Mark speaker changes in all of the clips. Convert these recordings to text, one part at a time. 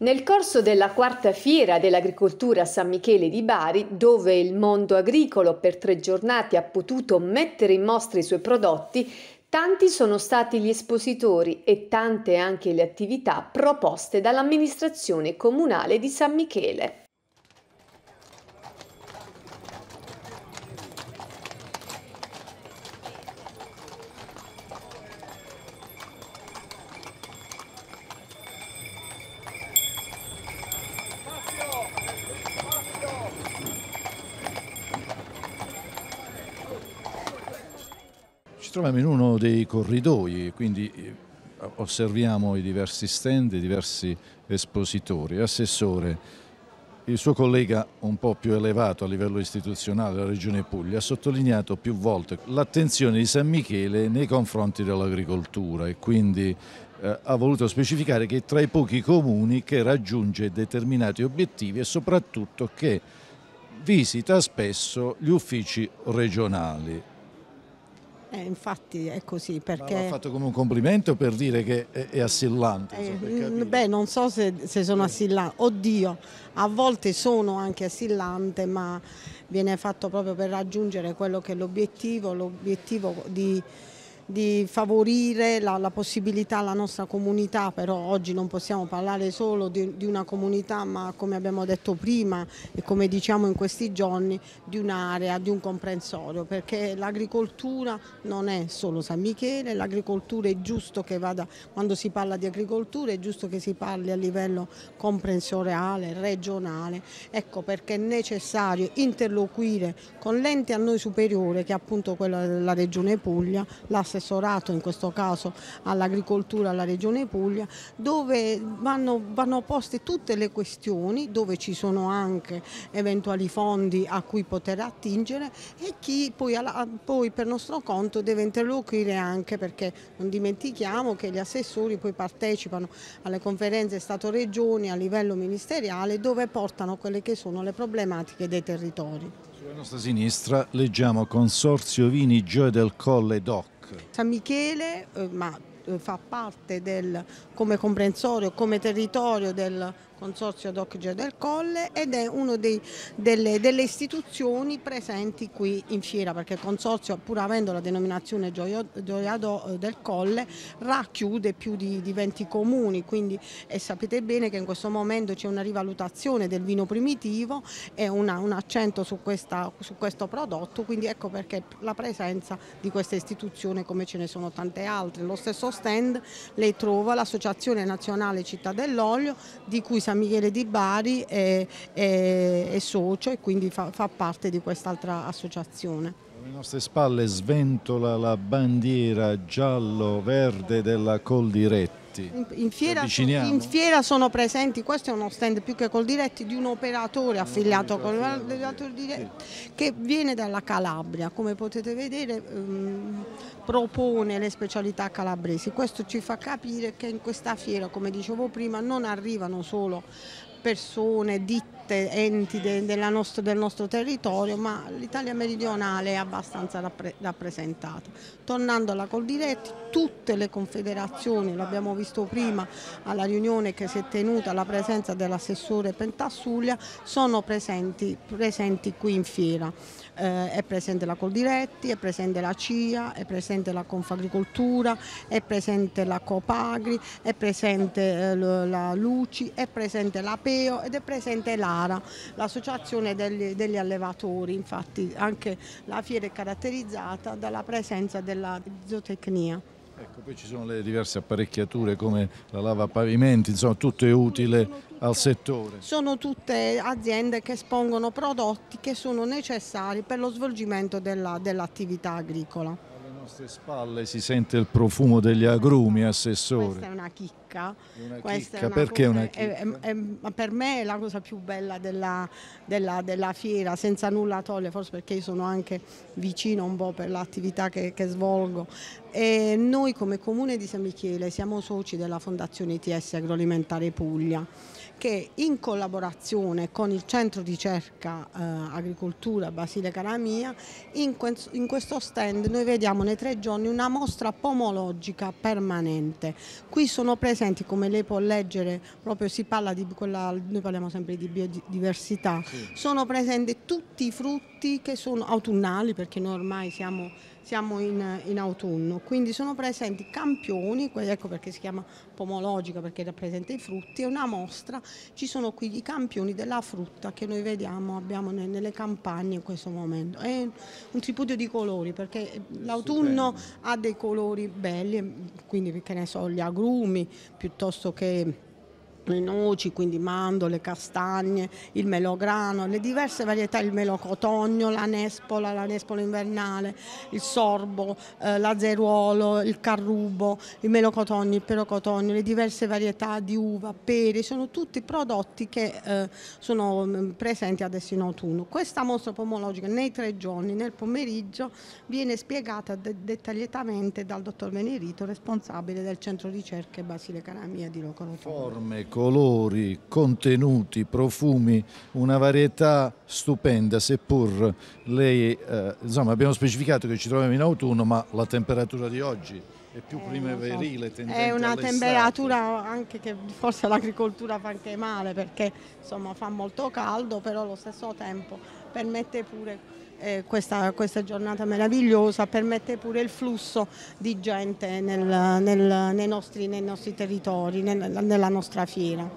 Speaker 1: Nel corso della quarta fiera dell'agricoltura San Michele di Bari, dove il mondo agricolo per tre giornate ha potuto mettere in mostra i suoi prodotti, tanti sono stati gli espositori e tante anche le attività proposte dall'amministrazione comunale di San Michele.
Speaker 2: troviamo in uno dei corridoi, quindi eh, osserviamo i diversi stand, i diversi espositori. Assessore, il suo collega un po' più elevato a livello istituzionale della Regione Puglia ha sottolineato più volte l'attenzione di San Michele nei confronti dell'agricoltura e quindi eh, ha voluto specificare che è tra i pochi comuni che raggiunge determinati obiettivi e soprattutto che visita spesso gli uffici regionali
Speaker 3: eh, infatti è così perché... Ma ha
Speaker 2: fatto come un complimento per dire che è, è assillante.
Speaker 3: Eh, mm, beh, non so se, se sono eh. assillante. Oddio, a volte sono anche assillante, ma viene fatto proprio per raggiungere quello che è l'obiettivo, l'obiettivo di di favorire la, la possibilità alla nostra comunità, però oggi non possiamo parlare solo di, di, una comunità ma come abbiamo detto prima e come diciamo in questi giorni di un'area, di un comprensorio, perché l'agricoltura non è solo San Michele, l'agricoltura è giusto che vada, quando si parla di agricoltura è giusto che si parli a livello comprensoriale, regionale, ecco perché è necessario interloquire con l'ente a noi superiore che è appunto quella della Regione Puglia, l'asse dell'assessorato, in questo caso all'agricoltura alla Regione Puglia, dove vanno, vanno, poste tutte le questioni, dove ci sono anche eventuali fondi a cui poter attingere e chi poi, poi per nostro conto deve interloquire anche perché non dimentichiamo che gli assessori poi partecipano alle conferenze Stato-Regioni a livello ministeriale dove portano quelle che sono le problematiche dei territori.
Speaker 2: Sulla nostra sinistra leggiamo Consorzio Vini Gioia del Colle DOC
Speaker 3: San Michele, eh, ma eh, fa parte del, come comprensorio, come territorio del Consorzio Doc Docge del Colle ed è una delle, delle, istituzioni presenti qui in fiera perché il Consorzio pur avendo la denominazione Gioiado eh, del Colle racchiude più di, di 20 comuni quindi e sapete bene che in questo momento c'è una rivalutazione del vino primitivo e una, un accento su, questa, su questo prodotto quindi ecco perché la presenza di questa istituzione come ce ne sono tante altre. Lo stesso stand le trova l'Associazione Nazionale Città dell'Olio di cui San Michele di Bari è, è, è socio e quindi fa, fa parte di quest'altra associazione.
Speaker 2: Alle nostre spalle sventola la bandiera giallo-verde della Col di presenti?
Speaker 3: In, in, fiera, in, fiera, sono presenti, questo è uno stand più che col diretti di un operatore affiliato un operatore, col sì. che viene dalla Calabria, come potete vedere um, propone le specialità calabresi, questo ci fa capire che in questa fiera come dicevo prima non arrivano solo persone, ditte, enti de, nostro, del nostro territorio, ma l'Italia meridionale è abbastanza rappre, rappresentata. Tornando alla Coldiretti, tutte le confederazioni, l'abbiamo visto prima alla riunione che si è tenuta alla presenza dell'assessore Pentassuglia, sono presenti, presenti qui in fiera eh, è presente la Coldiretti, è presente la CIA, è presente la Confagricoltura, è presente la Copagri, è presente eh, la Luci, è presente l'Apeo ed è presente l'ARA, l'associazione degli, degli, allevatori, infatti anche la fiera è caratterizzata dalla presenza della zootecnia.
Speaker 2: Ecco, poi ci sono le diverse apparecchiature come la lava pavimenti, insomma tutto è utile al settore?
Speaker 3: Sono tutte aziende che espongono prodotti che sono necessari per lo svolgimento dell'attività dell agricola. Alle nostre
Speaker 2: spalle si sente il profumo degli agrumi, Assessore. Questa
Speaker 3: è una chicca. Una chicca. È una Perché una chicca? È, è, è, per me è la cosa più bella della, della, della fiera, senza nulla togliere, forse perché io sono anche vicino un po' per l'attività che, che svolgo, e noi come Comune di San Michele siamo soci della Fondazione ITS Agroalimentare Puglia che in collaborazione con il centro di ricerca eh, agricoltura Basile Caramia in, in questo stand noi vediamo nei tre giorni una mostra pomologica permanente. Qui sono presenti come lei può leggere proprio si parla di quella noi parliamo sempre di biodiversità sì. sono presenti tutti i frutti che sono autunnali perché noi ormai siamo siamo in, eh, in autunno, quindi sono presenti campioni, ecco perché si chiama pomologica perché rappresenta i frutti, è una mostra, ci sono qui i campioni della frutta che noi vediamo, abbiamo nelle campagne in questo momento, è un tripudio di colori perché eh, l'autunno ha dei colori belli, quindi che ne so, gli agrumi piuttosto che i noci, quindi mandorle, castagne, il melograno, le diverse varietà, il melocotogno, la nespola, la nespola invernale, il sorbo, eh, l'azeruolo, il carrubo, il melocotogno, il perocotogno, le diverse varietà di uva, pere, sono tutti prodotti che eh, sono mm, presenti adesso in autunno. Questa mostra pomologica nei tre giorni, nel pomeriggio, viene spiegata de dettagliatamente dal dottor Venerito, responsabile del centro ricerche Basile Caramia di Locorotondo
Speaker 2: colori, contenuti, profumi, una varietà stupenda, seppur lei, eh, insomma abbiamo specificato che ci troviamo in autunno, ma la temperatura di oggi è più eh, primaverile, so. È una temperatura
Speaker 3: anche che forse l'agricoltura fa anche male perché insomma fa molto caldo, però allo stesso tempo permette pure eh, questa, questa, giornata meravigliosa permette pure il flusso di gente nel, nel, nei, nostri, nei, nostri, territori, nel, nella nostra fiera.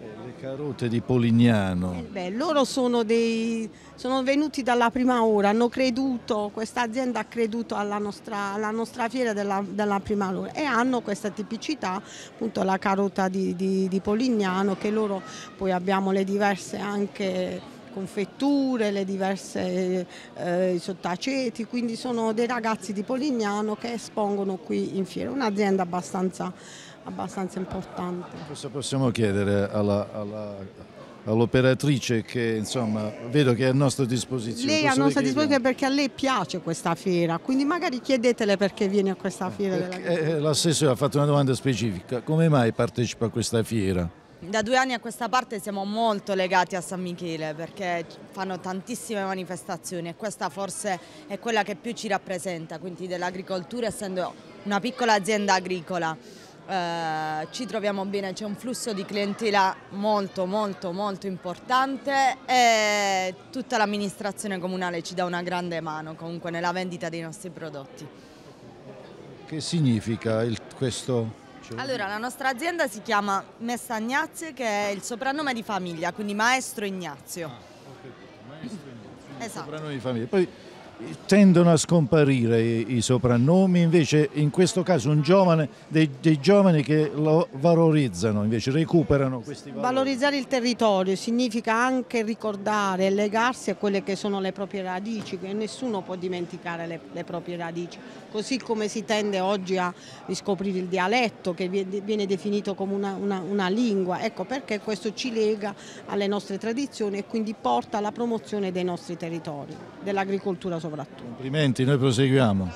Speaker 2: Eh, le carote di Polignano. Eh
Speaker 3: beh, loro sono, dei, sono, venuti dalla prima ora, hanno creduto, questa azienda ha creduto alla nostra, alla nostra fiera della, della, prima ora e hanno questa tipicità, appunto la carota di, di, di Polignano che loro poi abbiamo le diverse anche confetture, le diverse eh, sottaceti, quindi sono dei ragazzi di Polignano che espongono qui in fiera, un'azienda abbastanza, abbastanza, importante. Cosa possiamo
Speaker 2: chiedere all'operatrice che insomma vedo che è a nostra disposizione? Lei è a nostra disposizione
Speaker 3: perché a lei piace questa fiera, quindi magari chiedetele perché viene a questa eh, fiera. Eh,
Speaker 2: L'assessore ha fatto una domanda specifica, come mai partecipa a questa fiera?
Speaker 3: Da due anni a questa parte siamo molto legati a San Michele perché fanno tantissime manifestazioni e questa forse è quella che più ci rappresenta, quindi dell'agricoltura essendo una piccola azienda agricola. Eh, ci troviamo bene, c'è un flusso di clientela molto molto molto importante e tutta l'amministrazione comunale ci dà una grande mano comunque nella vendita dei nostri prodotti.
Speaker 2: Che significa il, questo cioè... Allora,
Speaker 3: la nostra azienda si chiama Messa Ignazio, che è il soprannome di famiglia, quindi Maestro Ignazio. Ah, ho Maestro Ignazio, esatto.
Speaker 2: soprannome di famiglia. Poi eh, tendono a scomparire i, i, soprannomi, invece in questo caso un giovane, dei, dei, giovani che lo valorizzano, invece recuperano questi
Speaker 3: valori. Valorizzare il territorio significa anche ricordare e legarsi a quelle che sono le proprie radici, che nessuno può dimenticare le, le proprie radici così come si tende oggi a riscoprire il dialetto che viene definito come una, una, una lingua, ecco perché questo ci lega alle nostre tradizioni e quindi porta alla promozione dei nostri territori, dell'agricoltura soprattutto.
Speaker 2: Complimenti, noi proseguiamo.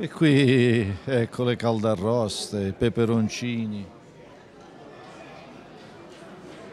Speaker 2: E qui ecco le caldarroste, i peperoncini.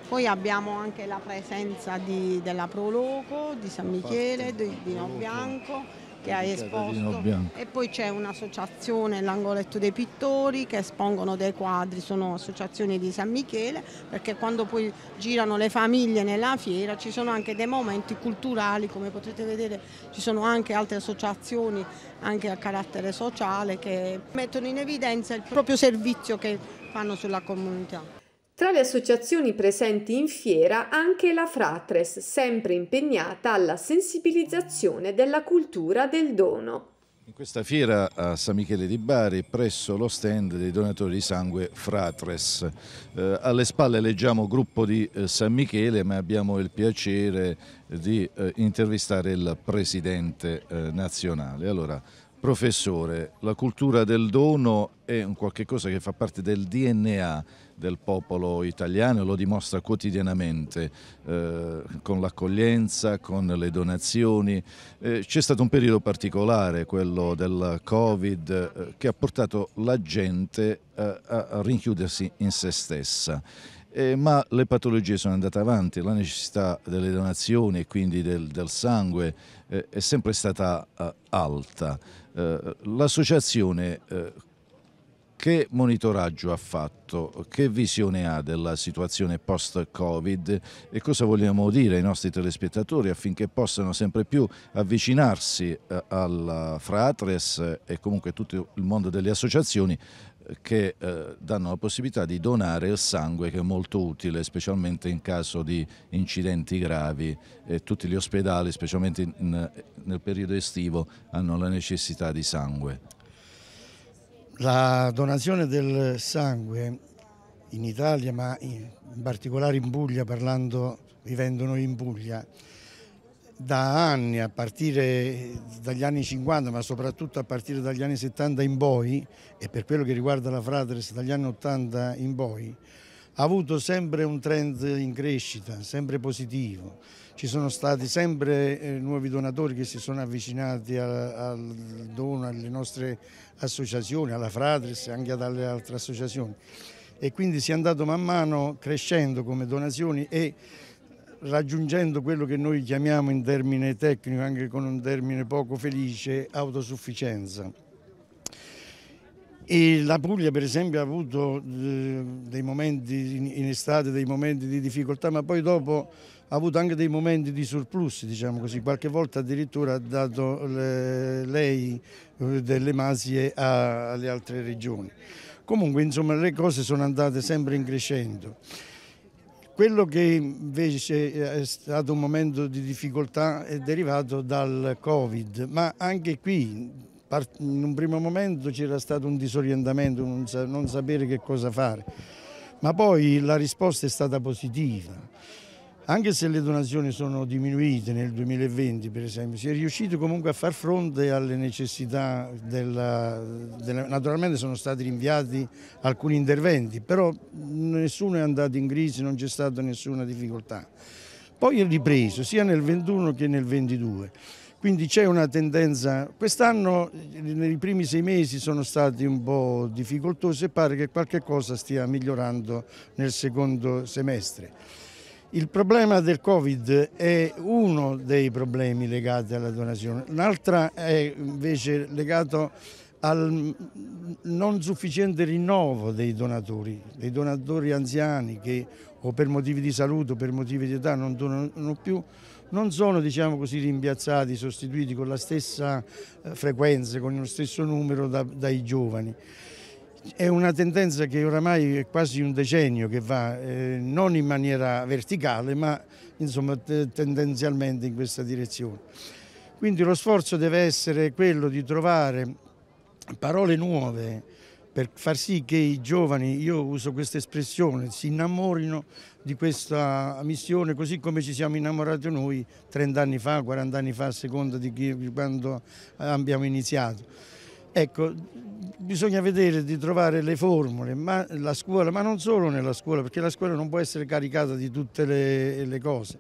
Speaker 3: Poi abbiamo anche la presenza di, della Proloco, di San Michele, di Vino Bianco che hai esposto e poi c'è un'associazione, l'Angoletto dei Pittori, che espongono dei quadri, sono associazioni di San Michele, perché quando poi girano le famiglie nella fiera ci sono anche dei momenti culturali, come potete vedere ci sono anche altre associazioni anche a carattere sociale che mettono in evidenza il proprio servizio che fanno sulla comunità. Tra le
Speaker 1: associazioni presenti in fiera anche la Fratres, sempre impegnata alla sensibilizzazione della cultura del dono.
Speaker 2: In questa fiera a San Michele di Bari, presso lo stand dei donatori di sangue Fratres. Eh, alle spalle leggiamo gruppo di eh, San Michele, ma abbiamo il piacere di eh, intervistare il presidente eh, nazionale. Allora, Professore, la cultura del dono è un qualche cosa che fa parte del DNA del popolo italiano e lo dimostra quotidianamente eh, con l'accoglienza, con le donazioni. Eh, C'è stato un periodo particolare, quello del Covid, eh, che ha portato la gente eh, a rinchiudersi in se stessa. Eh, ma le patologie sono andate avanti, la necessità delle donazioni e quindi del, del sangue eh, è sempre stata eh, alta. Eh, l'associazione eh, che monitoraggio ha fatto, che visione ha della situazione post-Covid e cosa vogliamo dire ai nostri telespettatori affinché possano sempre più avvicinarsi eh, alla Fratres e comunque tutto il mondo delle associazioni che eh, danno la possibilità di donare il sangue che è molto utile specialmente in caso di incidenti gravi e tutti gli ospedali specialmente in, nel periodo estivo hanno la necessità di sangue.
Speaker 4: La donazione del sangue in Italia ma in particolare in Puglia parlando vivendo noi in Puglia da anni, a partire dagli anni 50, ma soprattutto a partire dagli anni 70 in poi, e per quello che riguarda la Fratres dagli anni 80 in poi, ha avuto sempre un trend in crescita, sempre positivo. Ci sono stati sempre eh, nuovi donatori che si sono avvicinati al, dono, alle nostre associazioni, alla Fratres e anche ad altre associazioni. E quindi si è andato man mano crescendo come donazioni e raggiungendo quello che noi chiamiamo in termine tecnico, anche con un termine poco felice, autosufficienza. E la Puglia per esempio ha avuto eh, dei momenti in estate, dei momenti di difficoltà, ma poi dopo ha avuto anche dei momenti di surplus, diciamo così, qualche volta addirittura ha dato lei eh, delle masie alle altre regioni. Comunque insomma le cose sono andate sempre in crescendo. Quello che invece eh, è stato un momento di difficoltà è derivato dal Covid, ma anche qui in un primo momento c'era stato un disorientamento, non sapere che cosa fare, ma poi la risposta è stata positiva anche se le donazioni sono diminuite nel 2020 per esempio, si è riuscito comunque a far fronte alle necessità della, della, naturalmente sono stati rinviati alcuni interventi, però nessuno è andato in crisi, non c'è stata nessuna difficoltà. Poi è ripreso sia nel 21 che nel 22. Quindi c'è una tendenza, quest'anno nei primi sei mesi sono stati un po' difficoltosi e pare che qualche cosa stia migliorando nel secondo semestre. Il problema del Covid è uno dei problemi legati alla donazione, l'altra è invece legato al non sufficiente rinnovo dei donatori, dei donatori anziani che o per motivi di salute o per motivi di età non donano più, non sono diciamo così, rimpiazzati, sostituiti con la stessa eh, frequenza, con lo stesso numero da, dai giovani. È una tendenza che oramai è quasi un decennio che va, eh, non in maniera verticale, ma insomma, tendenzialmente in questa direzione. Quindi lo sforzo deve essere quello di trovare parole nuove per far sì che i giovani, io uso questa espressione, si innamorino di questa missione così come ci siamo innamorati noi 30 anni fa, 40 anni fa, a seconda di, chi, quando abbiamo iniziato. Ecco, bisogna vedere di trovare le formule, ma, la scuola, ma non solo nella scuola, perché la scuola non può essere caricata di tutte le, le cose,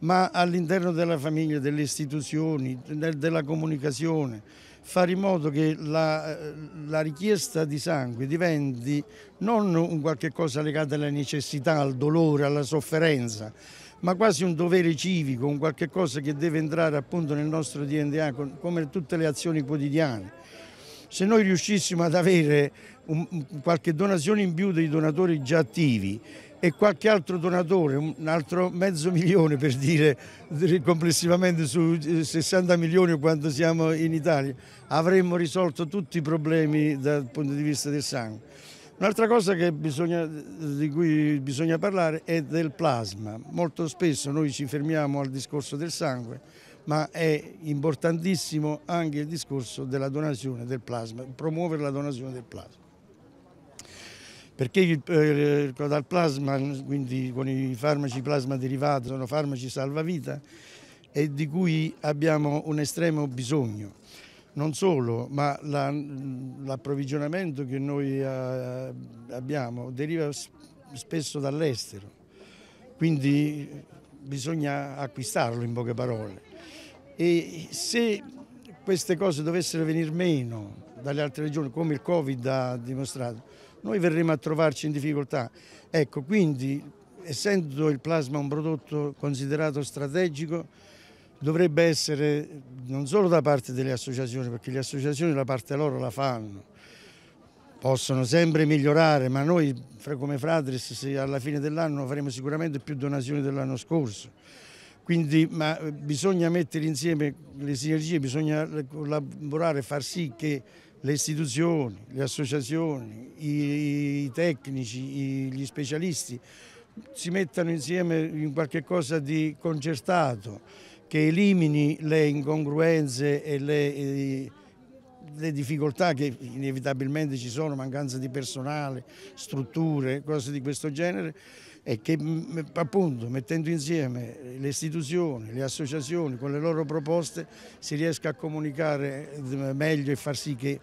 Speaker 4: ma all'interno della famiglia, delle istituzioni, della comunicazione, fare in modo che la, la richiesta di sangue diventi non un qualche cosa legato alla necessità, al dolore, alla sofferenza, ma quasi un dovere civico, un qualche cosa che deve entrare appunto nel nostro DNA come tutte le azioni quotidiane se noi riuscissimo ad avere un, qualche donazione in più dei donatori già attivi e qualche altro donatore, un altro mezzo milione per dire complessivamente su 60 eh, milioni quando siamo in Italia, avremmo risolto tutti i problemi dal punto di vista del sangue. Un'altra cosa bisogna, di cui bisogna parlare è del plasma. Molto spesso noi ci fermiamo al discorso del sangue, ma è importantissimo anche il discorso della donazione del plasma, promuovere la donazione del plasma. Perché il, eh, dal plasma, quindi con i farmaci plasma derivati, sono farmaci salvavita e di cui abbiamo un estremo bisogno. Non solo, ma l'approvvigionamento che noi eh, abbiamo deriva spesso dall'estero, quindi bisogna acquistarlo in poche parole. E se queste cose dovessero venir meno dalle altre regioni, come il Covid ha dimostrato, noi verremo a trovarci in difficoltà. Ecco, quindi, essendo il plasma un prodotto considerato strategico, dovrebbe essere non solo da parte delle associazioni, perché le associazioni la parte loro la fanno, possono sempre migliorare, ma noi come Fratres alla fine dell'anno faremo sicuramente più donazioni dell'anno scorso quindi eh, bisogna mettere insieme le sinergie, bisogna collaborare, e far sì che le istituzioni, le associazioni, i, i tecnici, i, gli specialisti si mettano insieme in qualche cosa di concertato che elimini le incongruenze e le, eh, le, difficoltà che inevitabilmente ci sono, mancanza di personale, strutture, cose di questo genere e che mm, mm, appunto mettendo insieme le istituzioni, le associazioni con le loro proposte si riesca a comunicare eh, meglio e far sì che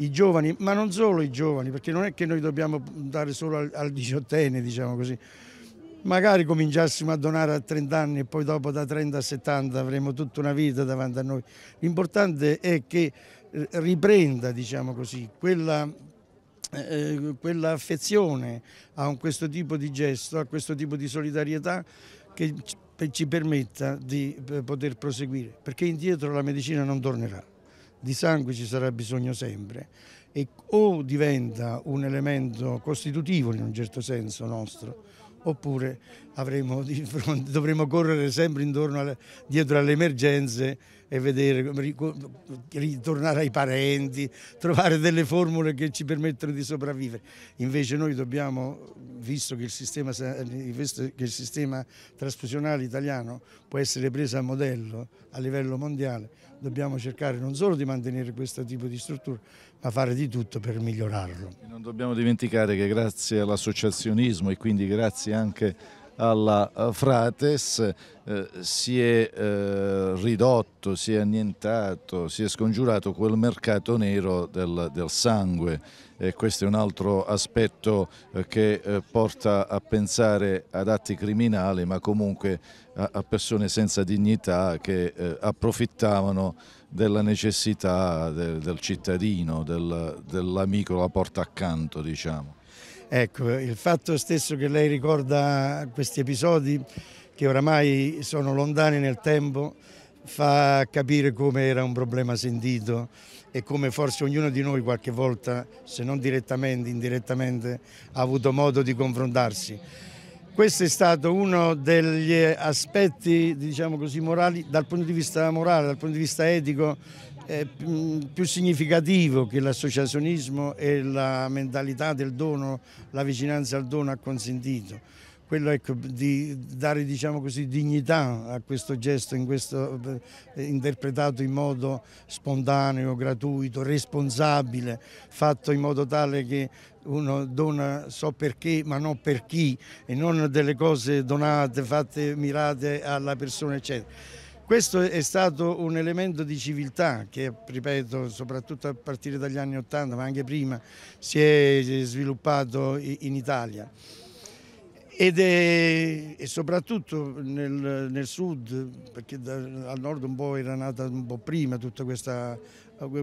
Speaker 4: i giovani, ma non solo i giovani, perché non è che noi dobbiamo dare solo al, al diciottenne, diciamo così, magari cominciassimo a donare a 30 anni e poi dopo da 30 a 70 avremo tutta una vita davanti a noi. L'importante è che eh, riprenda diciamo così, quella eh, quella affezione a questo tipo di gesto, a questo tipo di solidarietà che ci permetta di eh, poter proseguire, perché indietro la medicina non tornerà, di sangue ci sarà bisogno sempre e o diventa un elemento costitutivo in un certo senso nostro, oppure avremo, dovremo correre sempre intorno alle, dietro alle emergenze e vedere, ritornare ai parenti, trovare delle formule che ci permettono di sopravvivere. Invece noi dobbiamo, visto che il sistema, che il sistema trasfusionale italiano può essere preso a modello a livello mondiale, dobbiamo cercare non solo di mantenere questo tipo di struttura, ma fare di tutto per migliorarlo.
Speaker 2: Non dobbiamo dimenticare che grazie all'associazionismo e quindi grazie anche alla eh, Frates eh, si è eh, ridotto, si è annientato, si è scongiurato quel mercato nero del, del sangue e questo è un altro aspetto eh, che eh, porta a pensare ad atti criminali ma comunque a, persone senza dignità che approfittavano della necessità del, cittadino, dell'amico, la porta accanto diciamo.
Speaker 4: Ecco, il fatto stesso che lei ricorda questi episodi che oramai sono lontani nel tempo fa capire come era un problema sentito e come forse ognuno di noi qualche volta, se non direttamente, indirettamente, ha avuto modo di confrontarsi. Questo è stato uno degli aspetti, diciamo così, morali, dal punto di vista morale, dal punto di vista etico, eh, più, significativo che l'associazionismo e la mentalità del dono, la vicinanza al dono ha consentito quello ecco, di dare diciamo così, dignità a questo gesto, in questo, eh, interpretato in modo spontaneo, gratuito, responsabile, fatto in modo tale che uno dona so perché ma non per chi e non delle cose donate, fatte mirate alla persona eccetera. Questo è stato un elemento di civiltà che, ripeto, soprattutto a partire dagli anni Ottanta, ma anche prima, si è sviluppato in Italia. Ed è, e soprattutto nel, nel sud, perché da, al nord un po' era nata un po' prima tutto questa,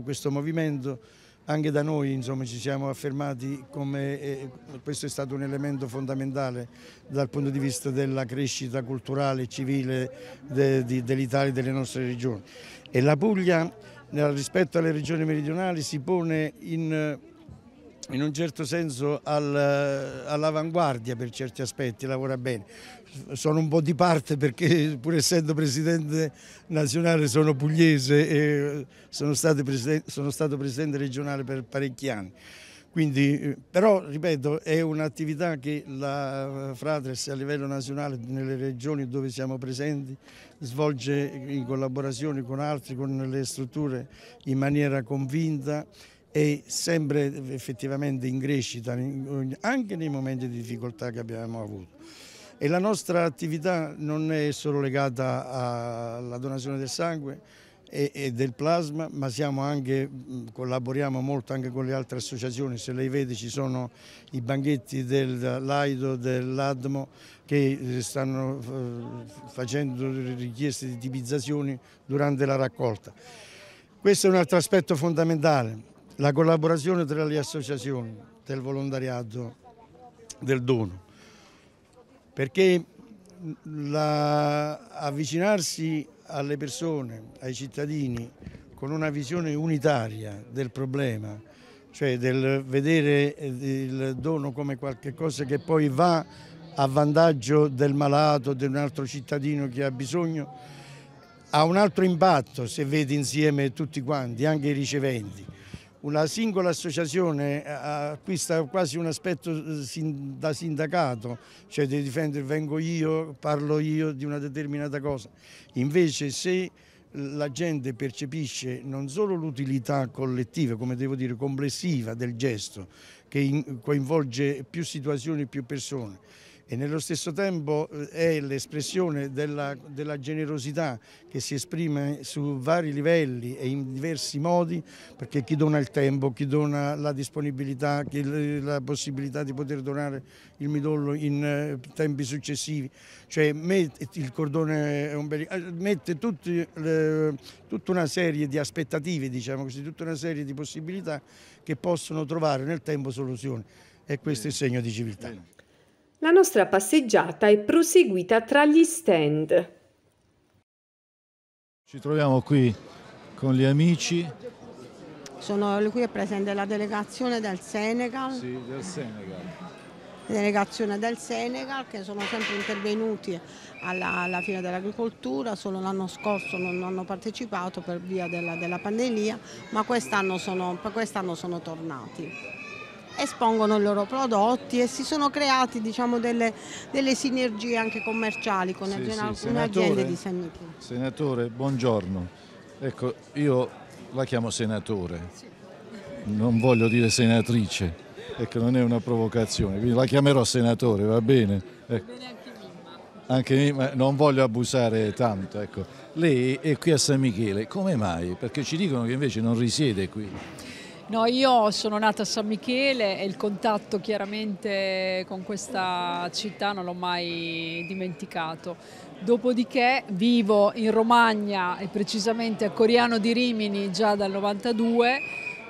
Speaker 4: questo movimento, anche da noi insomma, ci siamo affermati come eh, questo è stato un elemento fondamentale dal punto di vista della crescita culturale e civile de, de, dell'Italia e delle nostre regioni. E la Puglia rispetto alle regioni meridionali si pone in in un certo senso al, all'avanguardia per certi aspetti, lavora bene. Sono un po' di parte perché pur essendo presidente nazionale sono pugliese e sono stato, presidente, sono stato presidente regionale per parecchi anni. Quindi, però, ripeto, è un'attività che la Fratres a livello nazionale, nelle regioni dove siamo presenti, svolge in collaborazione con altri, con le strutture in maniera convinta è sempre effettivamente in crescita, anche nei momenti di difficoltà che abbiamo avuto e la nostra attività non è solo legata alla donazione del sangue e, del plasma, ma anche, collaboriamo molto anche con le altre associazioni, se lei vede ci sono i banchetti dell'AIDO, dell'ADMO che eh, stanno facendo richieste di tipizzazioni durante la raccolta. Questo è un altro aspetto fondamentale la collaborazione tra le associazioni del volontariato,
Speaker 5: del dono,
Speaker 4: perché la, avvicinarsi alle persone, ai cittadini, con una visione unitaria del problema, cioè del vedere il dono come qualcosa che poi va a vantaggio del malato, di un altro cittadino che ha bisogno, ha un altro impatto se vedi insieme tutti quanti, anche i riceventi una singola associazione eh, acquista quasi un aspetto eh, da sindacato, cioè di difendere vengo io, parlo io di una determinata cosa. Invece se la gente percepisce non solo l'utilità collettiva, come devo dire, complessiva del gesto, che coinvolge più situazioni, e più persone, e nello stesso tempo eh, è l'espressione della, della, generosità che si esprime su vari livelli e in diversi modi perché chi dona il tempo, chi dona la disponibilità, chi la possibilità di poter donare il midollo in eh, tempi successivi, cioè mette il cordone eh, mette tutti, le, tutta una serie di aspettative, diciamo così, tutta una serie di possibilità che possono trovare nel tempo soluzioni e questo è il segno di civiltà.
Speaker 1: La nostra passeggiata è
Speaker 3: proseguita tra gli stand.
Speaker 4: Ci troviamo
Speaker 2: qui con gli amici.
Speaker 3: Sono qui è presente la delegazione del Senegal. Sì, del Senegal. La delegazione del Senegal che sono sempre intervenuti alla, alla fine dell'agricoltura, solo l'anno scorso non hanno partecipato per via della, della pandemia, ma quest'anno sono, quest sono tornati espongono i loro prodotti e si sono creati diciamo, delle, delle, sinergie anche commerciali con sì, alcune sì. aziende di Sannichino.
Speaker 2: Senatore, buongiorno. Ecco, io la chiamo senatore, non voglio dire senatrice, ecco, non è una provocazione, quindi la chiamerò senatore, va bene? Ecco. anche io, ma eh, non voglio abusare tanto. Ecco. Lei è qui a San Michele, come mai? Perché ci dicono che invece non risiede qui.
Speaker 6: No, io sono nata a San Michele e il contatto chiaramente con questa città non l'ho mai dimenticato. Dopodiché vivo in Romagna e precisamente a Coriano di Rimini già dal 92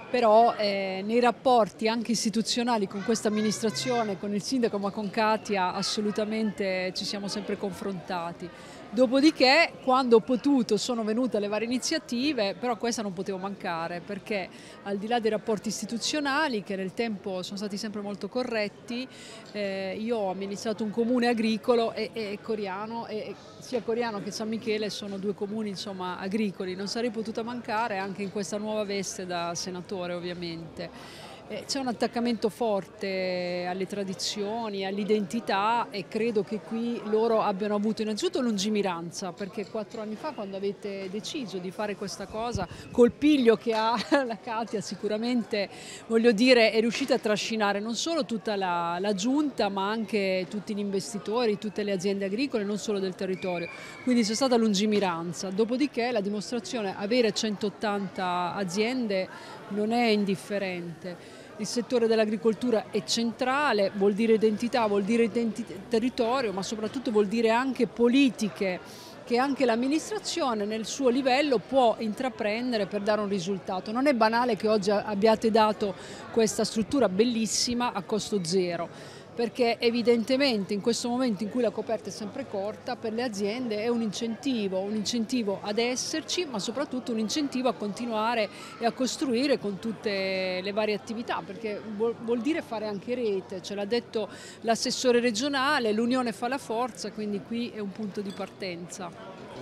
Speaker 6: però eh, nei rapporti anche istituzionali con questa amministrazione, con il sindaco ma con Katia assolutamente ci siamo sempre confrontati. Dopodiché, quando ho potuto, sono venute le varie iniziative, però questa non poteva mancare perché al di là dei rapporti istituzionali, che nel tempo sono stati sempre molto corretti, eh, io ho amministrato un comune agricolo e, e coriano, e, e, sia Coriano che San Michele sono due comuni insomma, agricoli, non sarei potuta mancare anche in questa nuova veste da senatore ovviamente. Eh, c'è un attaccamento forte alle tradizioni, all'identità e credo che qui loro abbiano avuto innanzitutto lungimiranza perché quattro anni fa quando avete deciso di fare questa cosa col piglio che ha la Katia sicuramente voglio dire è riuscita a trascinare non solo tutta la, la giunta ma anche tutti gli investitori, tutte le aziende agricole non solo del territorio quindi c'è stata lungimiranza dopodiché la dimostrazione avere 180 aziende non è indifferente. Il settore dell'agricoltura è centrale, vuol dire identità, vuol dire identi territorio, ma soprattutto vuol dire anche politiche che anche l'amministrazione nel suo livello può intraprendere per dare un risultato. Non è banale che oggi abbiate dato questa struttura bellissima a costo zero perché evidentemente in questo momento in cui la coperta è sempre corta per le aziende è un incentivo, un incentivo ad esserci ma soprattutto un incentivo a continuare e a costruire con tutte le varie attività perché vuol, dire fare anche rete, ce l'ha detto l'assessore regionale, l'unione fa la forza quindi qui è un punto di partenza.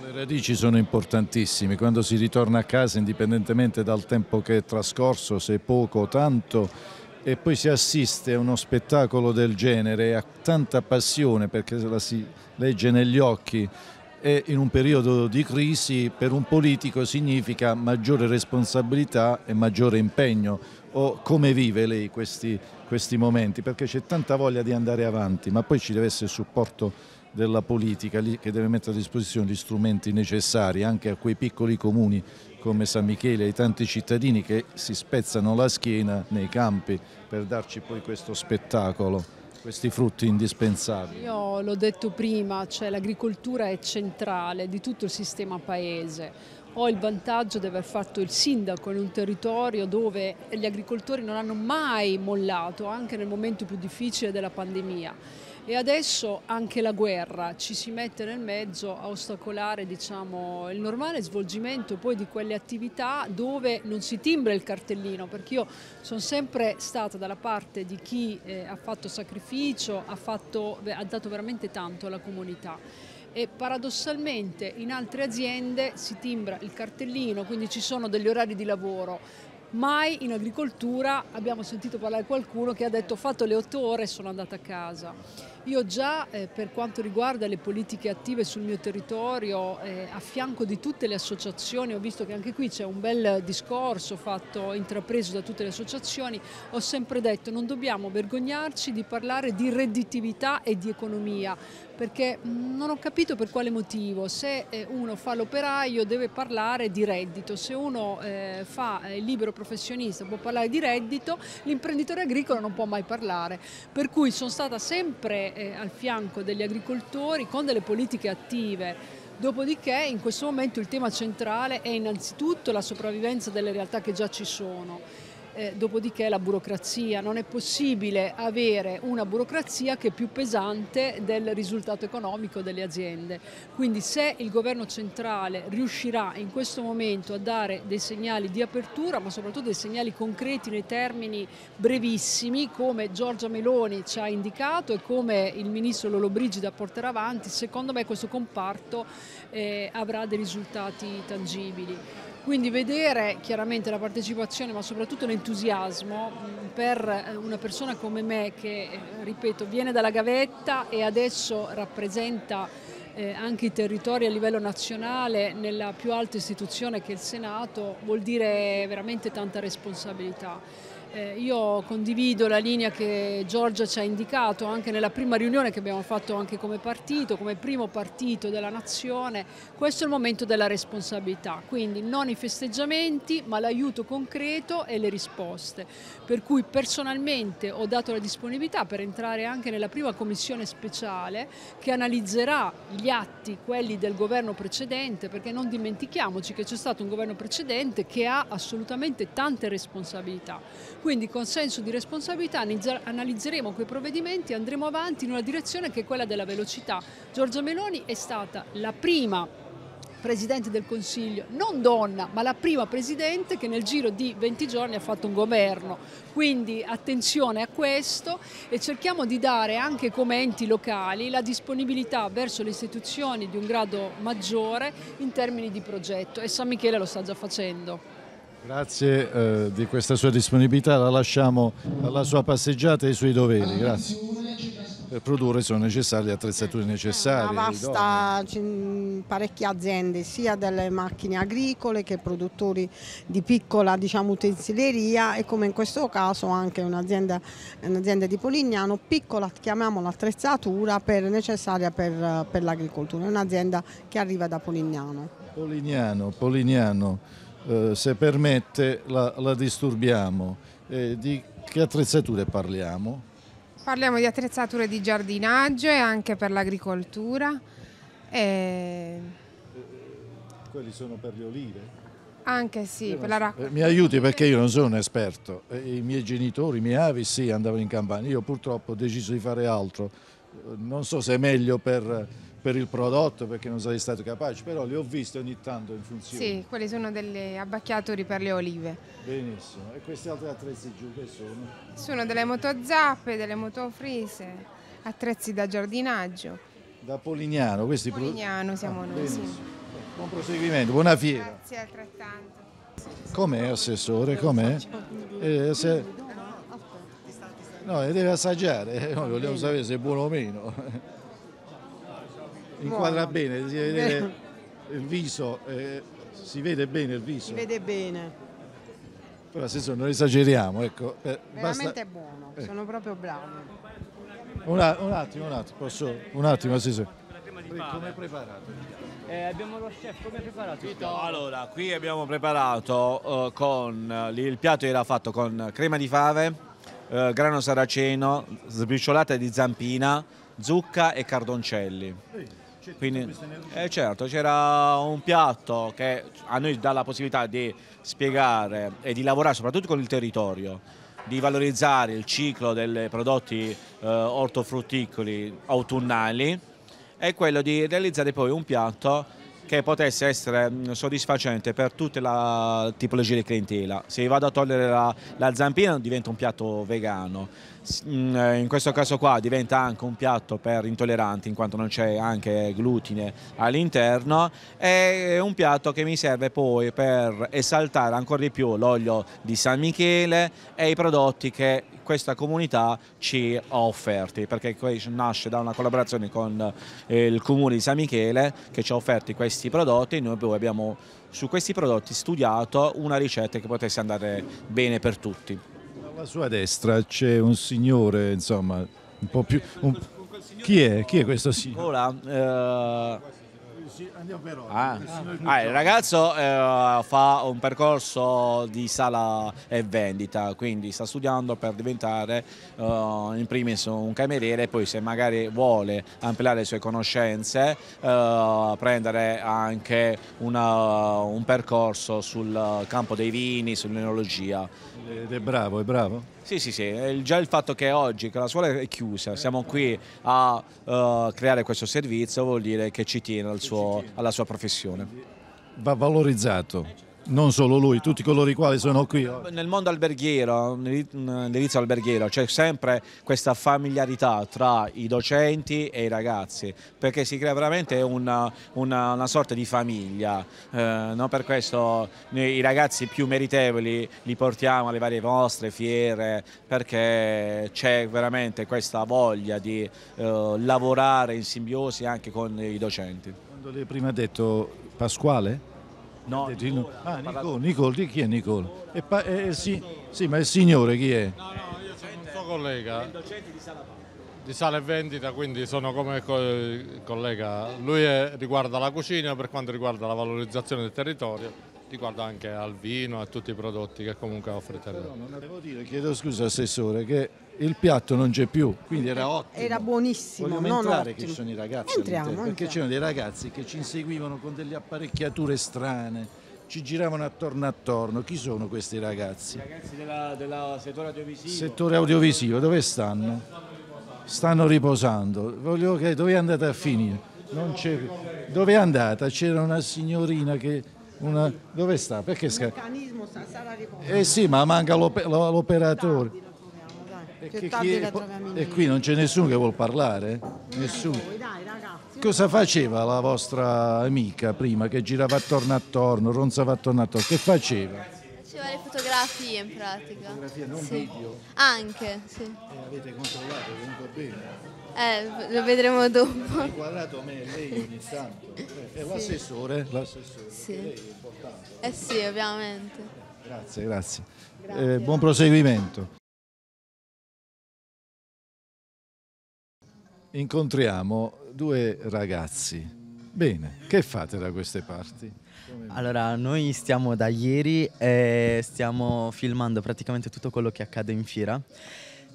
Speaker 2: Le radici sono importantissime, quando si ritorna a casa indipendentemente dal tempo che è trascorso, se poco o tanto e poi si assiste a uno spettacolo del genere, a tanta passione perché se la si legge negli occhi e in un periodo di crisi per un politico significa maggiore responsabilità e maggiore impegno. O come vive lei questi, questi momenti? Perché c'è tanta voglia di andare avanti, ma poi ci deve essere il supporto della politica che deve mettere a disposizione gli strumenti necessari anche a quei piccoli comuni come San Michele, e i tanti cittadini che si spezzano la schiena nei campi per darci poi questo spettacolo, questi frutti indispensabili.
Speaker 6: Io l'ho detto prima, cioè l'agricoltura è centrale di tutto il sistema paese. Ho il vantaggio di aver fatto il sindaco in un territorio dove gli agricoltori non hanno mai mollato, anche nel momento più difficile della pandemia e adesso anche la guerra ci si mette nel mezzo a ostacolare diciamo, il normale svolgimento poi di quelle attività dove non si timbra il cartellino perché io sono sempre stata dalla parte di chi eh, ha fatto sacrificio, ha, fatto, ha dato veramente tanto alla comunità e paradossalmente in altre aziende si timbra il cartellino, quindi ci sono degli orari di lavoro, Mai in agricoltura abbiamo sentito parlare qualcuno che ha detto ho fatto le otto ore e sono andata a casa. Io già eh, per quanto riguarda le politiche attive sul mio territorio, eh, a fianco di tutte le associazioni, ho visto che anche qui c'è un bel discorso fatto, intrapreso da tutte le associazioni, ho sempre detto non dobbiamo vergognarci di parlare di redditività e di economia, perché non ho capito per quale motivo, se eh, uno fa l'operaio deve parlare di reddito, se uno eh, fa eh, il libero professionista può parlare di reddito, l'imprenditore agricolo non può mai parlare, per cui sono stata sempre al fianco degli agricoltori con delle politiche attive. Dopodiché in questo momento il tema centrale è innanzitutto la sopravvivenza delle realtà che già ci sono eh, dopodiché la burocrazia, non è possibile avere una burocrazia che è più pesante del risultato economico delle aziende. Quindi se il governo centrale riuscirà in questo momento a dare dei segnali di apertura, ma soprattutto dei segnali concreti nei termini brevissimi, come Giorgia Meloni ci ha indicato e come il ministro Lollobrigida porterà avanti, secondo me questo comparto eh, avrà dei risultati tangibili. Quindi vedere chiaramente la partecipazione ma soprattutto l'entusiasmo mm, per eh, una persona come me che, eh, ripeto, viene dalla gavetta e adesso rappresenta eh, anche i territori a livello nazionale nella più alta istituzione che è il Senato vuol dire veramente tanta responsabilità. Eh, io condivido la linea che Giorgia ci ha indicato anche nella prima riunione che abbiamo fatto anche come partito, come primo partito della nazione. Questo è il momento della responsabilità, quindi non i festeggiamenti ma l'aiuto concreto e le risposte. Per cui personalmente ho dato la disponibilità per entrare anche nella prima commissione speciale che analizzerà gli atti, quelli del governo precedente, perché non dimentichiamoci che c'è stato un governo precedente che ha assolutamente tante responsabilità. Quindi con senso di responsabilità analizzeremo quei provvedimenti e andremo avanti in una direzione che è quella della velocità. Giorgia Meloni è stata la prima Presidente del Consiglio, non donna, ma la prima Presidente che nel giro di 20 giorni ha fatto un governo. Quindi attenzione a questo e cerchiamo di dare anche come enti locali la disponibilità verso le istituzioni di un grado maggiore in termini di progetto e San Michele lo sta già facendo.
Speaker 2: Grazie eh, di questa sua disponibilità, la lasciamo alla sua passeggiata e ai suoi doveri, grazie. Per produrre sono necessarie eh, le attrezzature necessarie. Una vasta
Speaker 3: parecchie aziende, sia delle macchine agricole che produttori di piccola diciamo, utensileria e come in questo caso anche un'azienda un di Polignano, piccola chiamiamola attrezzatura per, necessaria per, per l'agricoltura, è un'azienda che arriva da Polignano.
Speaker 2: Polignano, Polignano. Eh, se permette, la, la disturbiamo. Eh, di che attrezzature parliamo?
Speaker 1: Parliamo di attrezzature di giardinaggio e anche per l'agricoltura. E...
Speaker 2: Quelli sono per le olive?
Speaker 1: Anche sì, eh, per la raccolta. Eh, mi
Speaker 2: aiuti perché io non sono un esperto. I miei genitori, i miei avi, sì, andavano in campagna. Io purtroppo ho deciso di fare altro. Non so se è meglio per per il prodotto perché non sarei stato capace, però le ho viste ogni tanto in funzione. Sì,
Speaker 1: quelle sono delle abbacchiatori per le olive.
Speaker 2: Benissimo, e questi altri attrezzi giù che sono?
Speaker 1: Sono delle motozappe, delle motofrise, attrezzi da giardinaggio.
Speaker 2: Da Polignano, questi Polignano
Speaker 1: ah, siamo ah, noi, sì.
Speaker 2: Buon proseguimento, buona fiera. Grazie altrettanto. Com'è assessore, com'è? Eh, se... No, deve assaggiare, eh, vogliamo sapere se è buono o meno inquadra bene, si vede il viso, eh, si vede bene il viso. Si vede
Speaker 3: bene. Però
Speaker 2: adesso non esageriamo, ecco. Eh,
Speaker 3: Veramente basta... buono, eh. sono proprio bravo.
Speaker 2: Un, un, attimo, un attimo, posso? Un attimo, sì, sì.
Speaker 5: Come è preparato? Eh, abbiamo lo chef, come è preparato? Vito, allora, qui abbiamo
Speaker 7: preparato uh, con, uh, il piatto era fatto con crema di fave, uh, grano saraceno, sbriciolata di zampina, zucca e cardoncelli. Quindi, eh certo, c'era un piatto che a noi dà la possibilità di spiegare e di lavorare soprattutto con il territorio, di valorizzare il ciclo dei prodotti eh, ortofrutticoli autunnali e quello di realizzare poi un piatto che potesse essere mm, soddisfacente per tutta la tipologia di clientela. Se vado a togliere la, la zampina diventa un piatto vegano Mm, eh, in questo caso qua diventa anche un piatto per intolleranti in quanto non c'è anche glutine all'interno è un piatto che mi serve poi per esaltare ancora di più l'olio di San Michele e i prodotti che questa comunità ci ha offerti perché nasce da una collaborazione con eh, il comune di San Michele che ci ha offerti questi prodotti e noi poi abbiamo su questi prodotti studiato una ricetta che potesse andare bene per tutti.
Speaker 2: Alla sua destra c'è un signore, insomma, un po' più... Un... Chi, è? Chi è questo signore?
Speaker 7: Ora, eh sì, andiamo per ora. Ah. Ah, il ragazzo eh, fa un percorso di sala e vendita, quindi sta studiando per diventare eh, in primis un cameriere e poi se magari vuole ampliare le sue conoscenze, eh, prendere anche una, un percorso sul campo dei vini, sull'enologia. Ed è bravo, è bravo? Sì, sì, sì, già il fatto che oggi che la scuola è chiusa, siamo qui a uh, creare questo servizio vuol dire che ci tiene al suo, alla sua professione. Va valorizzato non
Speaker 2: solo lui, tutti coloro i quali sono
Speaker 7: qui. Nel mondo alberghiero, nell'edizio alberghiero, c'è sempre questa familiarità tra i docenti e i ragazzi, perché si crea veramente una, una, una sorta di famiglia, eh, no? per questo noi, i ragazzi più meritevoli li portiamo alle varie vostre fiere, perché c'è veramente questa voglia di eh, lavorare in simbiosi anche con i docenti.
Speaker 2: Quando l'hai prima detto Pasquale? No, eh, Nicola. Ah, Nicole, Nicole, di chi è Nicole? E pa- eh, sì, sì, ma il signore chi è? No, no, io sono un suo collega. di Sala Di sale e vendita, quindi sono come collega. Lui è, riguarda la cucina per quanto riguarda la valorizzazione del territorio guardo anche al vino, a tutti i prodotti che comunque offre Terreno. Non devo dire, chiedo scusa Assessore, che il piatto non c'è più, quindi era
Speaker 3: ottimo. Era buonissimo. Vogliamo entrare ottimo. che ci sono
Speaker 2: i ragazzi entriamo, entriamo. perché c'erano dei ragazzi che ci inseguivano con delle apparecchiature strane, ci giravano attorno attorno. Chi sono questi ragazzi? I
Speaker 7: ragazzi del della settore audiovisivo. Settore
Speaker 2: audiovisivo, dove stanno? Stanno riposando. Voglio che dove andate a finire? Non c'è... Dove è andata? C'era una signorina che una... Dove sta? Perché scappa?
Speaker 3: Il meccanismo sta, sta la Eh sì, ma
Speaker 2: manca l'operatore. E, chi... e, qui non c'è nessuno che vuole parlare? Eh? Nessuno. Cosa faceva la vostra amica prima che girava attorno attorno, ronzava attorno attorno? Che faceva?
Speaker 1: Faceva le fotografie in pratica. Fotografia, non sì. video. Anche,
Speaker 8: sì. E
Speaker 2: eh, avete controllato comunque bene.
Speaker 8: Eh, lo vedremo dopo. Ha inquadrato me e lei ogni tanto. E eh, sì. l'assessore, l'assessore. Sì. Lei è importante. Eh sì,
Speaker 1: ovviamente.
Speaker 2: Grazie, grazie. grazie. Eh, buon proseguimento. Incontriamo due
Speaker 9: ragazzi. Bene, che fate da queste parti? Allora, noi stiamo da ieri e stiamo filmando praticamente tutto quello che accade in fiera.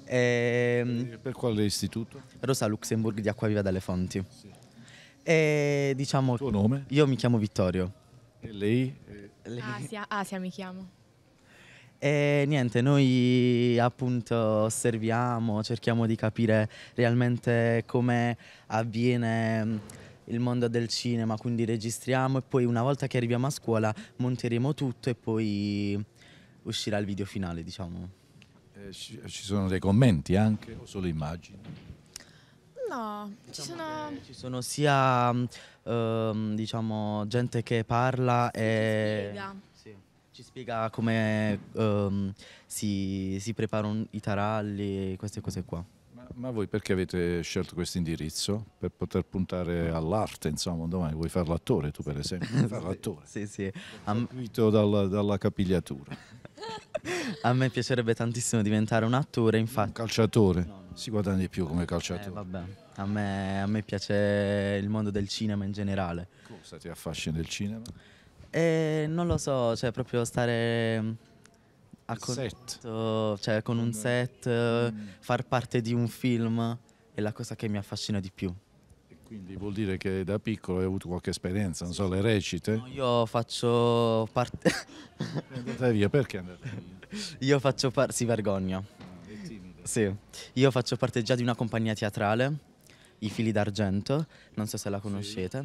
Speaker 9: Ehm, e... Per quale istituto? Rosa Luxemburg di Acquaviva dalle Fonti. Sì. E diciamo... Il tuo nome? Io mi chiamo Vittorio. E lei? Ah, lei...
Speaker 10: Asia, Asia mi chiamo.
Speaker 9: E niente, noi appunto osserviamo, cerchiamo di capire realmente come avviene il mondo del cinema, quindi registriamo e poi una volta che arriviamo a scuola monteremo tutto e poi uscirà il video finale, diciamo. Eh, ci sono dei commenti anche o solo immagini?
Speaker 10: No, ci diciamo sono... Ci
Speaker 9: sono sia mm, ehm, diciamo, gente che parla e... Sì, ci spiega come ehm, si, si preparano i taralli queste cose qua.
Speaker 2: Ma voi perché avete scelto questo indirizzo? Per poter puntare
Speaker 9: all'arte, insomma, domani vuoi fare l'attore, tu per esempio, vuoi fare l'attore. sì, sì. Am... Dalla, dalla capigliatura. A me piacerebbe tantissimo diventare un attore, infatti. Un calciatore, no, no. si guadagna di più come eh, calciatore. Eh, a, me, a me, piace il mondo del cinema in generale. Cosa ti affascina del cinema? Eh, non lo so, cioè proprio stare a contatto, set. cioè con un set, eh, mm. far parte di un film è la cosa che mi affascina di più. Quindi vuol dire
Speaker 2: che da piccolo hai avuto qualche esperienza, non so, le recite? No,
Speaker 9: io faccio parte... andate via, perché andate via? Io faccio parte... si vergogna. Ah, sì, io faccio parte già di una compagnia teatrale, I Fili d'Argento, non so se la conoscete.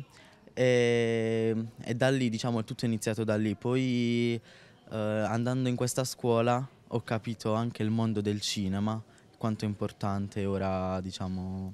Speaker 9: Sì. E... e da lì, diciamo, è tutto iniziato da lì. Poi eh, andando in questa scuola ho capito anche il mondo del cinema, quanto è importante ora, diciamo,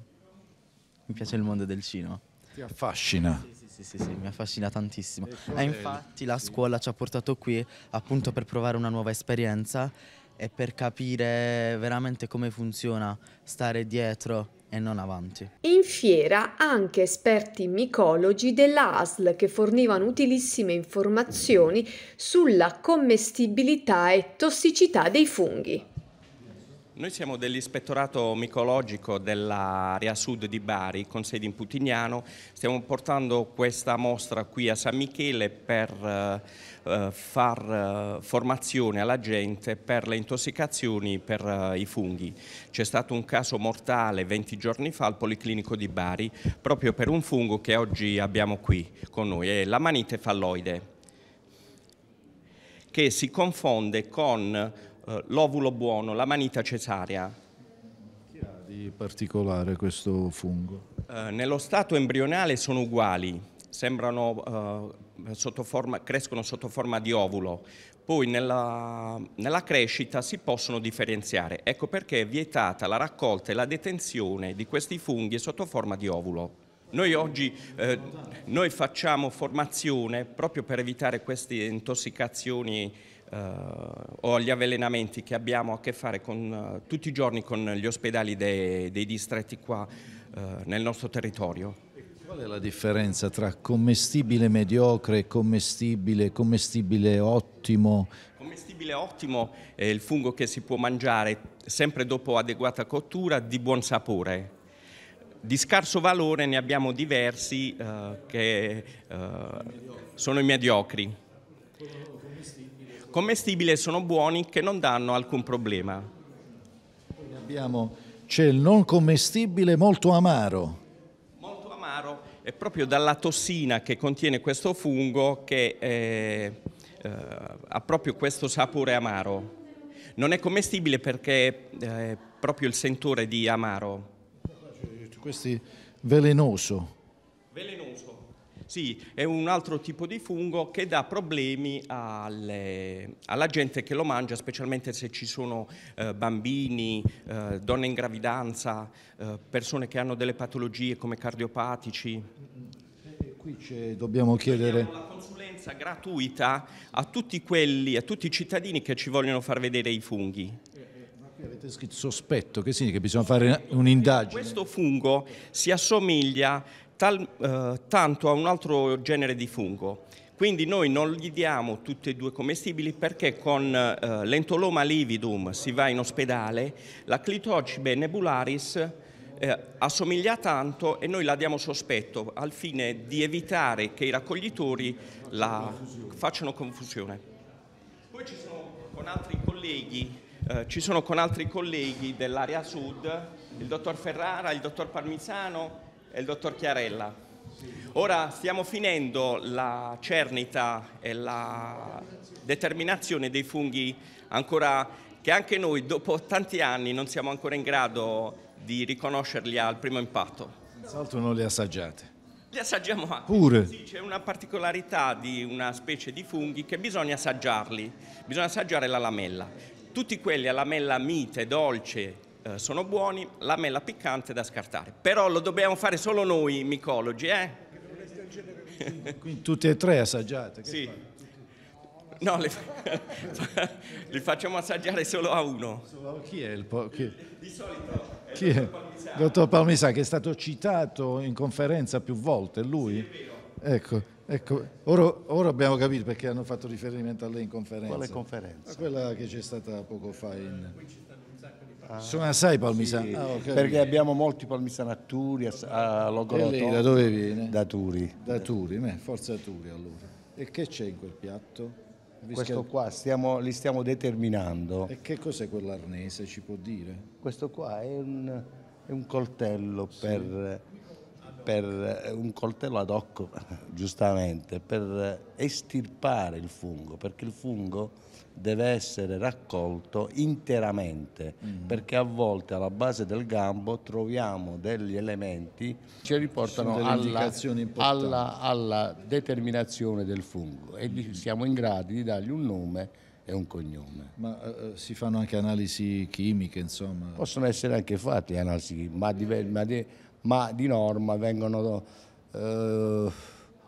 Speaker 9: mi piace il mondo del cinema. Ti affascina? Sì, sì, sì, sì, sì mi affascina tantissimo. E infatti la scuola ci ha portato qui appunto per provare una nuova esperienza e per capire veramente come funziona stare dietro e non avanti.
Speaker 1: In fiera anche esperti micologi della ASL che fornivano utilissime informazioni sulla commestibilità e tossicità dei funghi.
Speaker 11: Noi siamo dell'ispettorato micologico dell'area sud di Bari con sede in Putignano, stiamo portando questa mostra qui a San Michele per eh, eh far eh, formazione alla gente per le intossicazioni per eh, i funghi. C'è stato un caso mortale 20 giorni fa al Policlinico di Bari proprio per un fungo che oggi abbiamo qui con noi, è la manite falloide che si confonde con eh, l'ovulo buono, la manita cesarea.
Speaker 2: Chi ha di particolare questo fungo?
Speaker 11: Eh, nello stato embrionale sono uguali, sembrano, eh, sotto forma, crescono sotto forma di ovulo, poi nella, nella, crescita si possono differenziare. Ecco perché è vietata la raccolta e la detenzione di questi funghi sotto forma di ovulo. Noi oggi eh, noi facciamo formazione proprio per evitare queste intossicazioni eh, o agli avvelenamenti che abbiamo a che fare con, eh, tutti i giorni con gli ospedali dei, dei distretti qua eh, nel nostro territorio. Qual è la differenza
Speaker 2: tra commestibile mediocre, commestibile, commestibile ottimo?
Speaker 11: Commestibile ottimo è il fungo che si può mangiare sempre dopo adeguata cottura di buon sapore. Di scarso valore ne abbiamo diversi eh, che eh, sono i mediocri commestibile sono buoni che non danno alcun problema.
Speaker 2: Abbiamo, c'è il non commestibile molto amaro.
Speaker 11: Molto amaro è proprio dalla tossina che contiene questo fungo che eh, eh, ha proprio questo sapore amaro. Non è commestibile perché eh, è proprio il sentore di amaro.
Speaker 2: Questo è velenoso.
Speaker 11: Velenoso sì, è un altro tipo di fungo che dà problemi alle, alla gente che lo mangia, specialmente se ci sono eh, bambini, eh, donne in gravidanza, eh, persone che hanno delle patologie come cardiopatici.
Speaker 2: Eh, eh, qui dobbiamo chiedere... Diamo la
Speaker 11: consulenza gratuita a tutti quelli, a tutti i cittadini che ci vogliono far vedere i funghi. Eh,
Speaker 2: ma Avete scritto sospetto, che significa che bisogna fare un'indagine?
Speaker 11: Questo fungo si assomiglia tal, eh, tanto a un altro genere di fungo. Quindi noi non gli diamo tutti e due commestibili perché con eh, l'entoloma lividum si va in ospedale, la clitocibe nebularis eh, assomiglia tanto e noi la diamo sospetto al fine di evitare che i raccoglitori la facciano confusione. Poi ci sono con altri colleghi, eh, ci sono con altri colleghi dell'area sud, il dottor Ferrara, il dottor Parmisano, e il dottor Chiarella. Ora stiamo finendo la cernita e la determinazione dei funghi ancora, che anche noi dopo tanti anni non siamo ancora in grado di riconoscerli al primo impatto.
Speaker 2: Senz'altro non li assaggiate.
Speaker 11: Li assaggiamo anche. Pure. Sì, c'è una particolarità di una specie di funghi che bisogna assaggiarli, bisogna assaggiare la lamella. Tutti quelli a lamella mite, dolce, eh, sono buoni, la mela piccante da scartare. Però lo dobbiamo fare solo noi micologi, eh?
Speaker 2: tutti e tre assaggiate?
Speaker 11: Sì. No, li, li, facciamo assaggiare solo a uno. Chi è il chi? Di solito
Speaker 2: chi il dottor Palmisano. che è stato citato in conferenza più volte, lui? Sì, ecco, ecco. Ora, ora, abbiamo capito perché hanno fatto riferimento a lei in conferenza. Quale conferenza? A quella che c'è stata poco fa in... Sono assai palmisani. Sì, oh, perché
Speaker 5: abbiamo molti palmisani a Turi, a, a Logoroto. da dove viene? Da Turi. Da Turi, beh, forza Turi allora. E che c'è in quel piatto? Questo qua stiamo, li stiamo determinando. E
Speaker 2: che cos'è quell'arnese, ci può dire? Questo
Speaker 5: qua è un, è un coltello sì. per per eh, un coltello ad hoc, giustamente, per eh, estirpare il fungo, perché il fungo deve essere raccolto interamente, mm. perché a volte alla base del gambo troviamo degli elementi che riportano alla, alla, alla, determinazione del fungo e mm. siamo in grado di dargli un nome e un cognome. Ma uh, si fanno anche analisi chimiche, insomma? Possono essere anche fatte analisi chimiche, ma, Di, ma de- ma di norma vengono eh,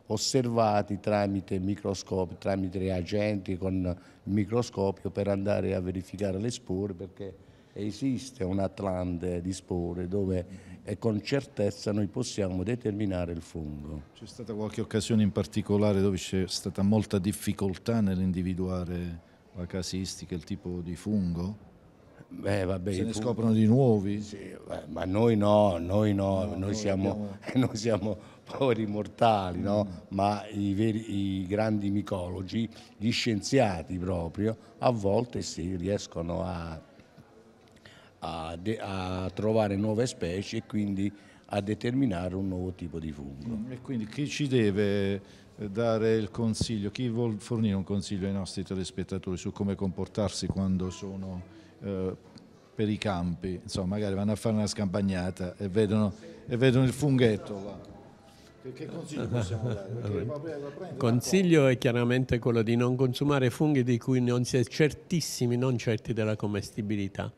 Speaker 5: osservati tramite microscopi, tramite reagenti con il microscopio per andare a verificare le spore perché esiste un atlante di spore dove eh, con certezza noi possiamo determinare il fungo. C'è stata qualche
Speaker 2: occasione in particolare dove c'è stata molta difficoltà nell'individuare
Speaker 5: la casistica, il tipo di fungo? Beh, vabbè, Se ne scoprono di nuovi? Sì, ma noi no, noi no, no noi, noi, siamo, abbiamo... noi, siamo, poveri mortali, no? mm. ma i, veri, i, grandi micologi, gli scienziati proprio, a volte sì, riescono a, a, de, a trovare nuove specie e quindi a determinare un nuovo tipo di fungo.
Speaker 2: Mm. E quindi chi ci deve eh, dare il consiglio, chi vuol fornire un consiglio ai nostri telespettatori su come comportarsi quando sono eh, per i campi, insomma, magari vanno a fare una scampagnata e vedono, e vedono il funghetto là. Che
Speaker 8: consiglio possiamo dare? Il consiglio è chiaramente quello di non consumare funghi di cui non si è certissimi, non certi della commestibilità,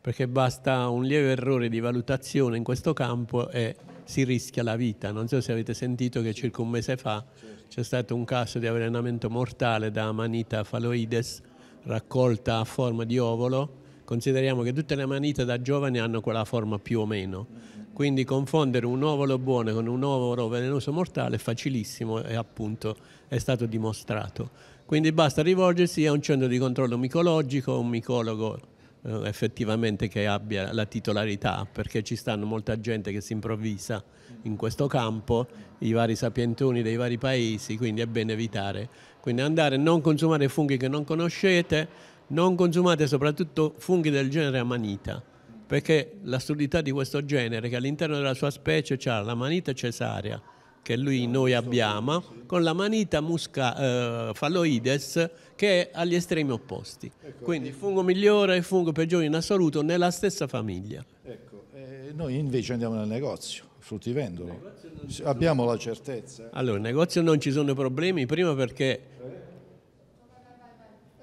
Speaker 8: perché basta un lieve errore di valutazione in questo campo e si rischia la vita. Non so se avete sentito che circa un mese fa c'è stato un caso di avvelenamento mortale da Manita faloides raccolta a forma di ovolo Consideriamo che tutte le manite da giovani hanno quella forma più o meno, quindi confondere un ovolo buono con un ovolo velenoso mortale è facilissimo e appunto è stato dimostrato. Quindi basta rivolgersi a un centro di controllo micologico, un micologo eh, effettivamente che abbia la titolarità, perché ci stanno molta gente che si improvvisa in questo campo, i vari sapientoni dei vari paesi, quindi è bene evitare. Quindi andare a non consumare funghi che non conoscete, non consumate soprattutto funghi del genere amanita, perché l'assurdità di questo genere che all'interno della sua specie c'è la manita cesarea, che lui noi abbiamo, con la manita musca, eh, falloides che è agli estremi opposti. Ecco, Quindi il fungo migliore e il fungo peggiore in assoluto nella stessa famiglia. Ecco,
Speaker 2: eh, noi invece andiamo nel negozio, fruttivendolo. abbiamo la certezza. Allora,
Speaker 8: nel negozio non ci sono problemi, prima perché eh?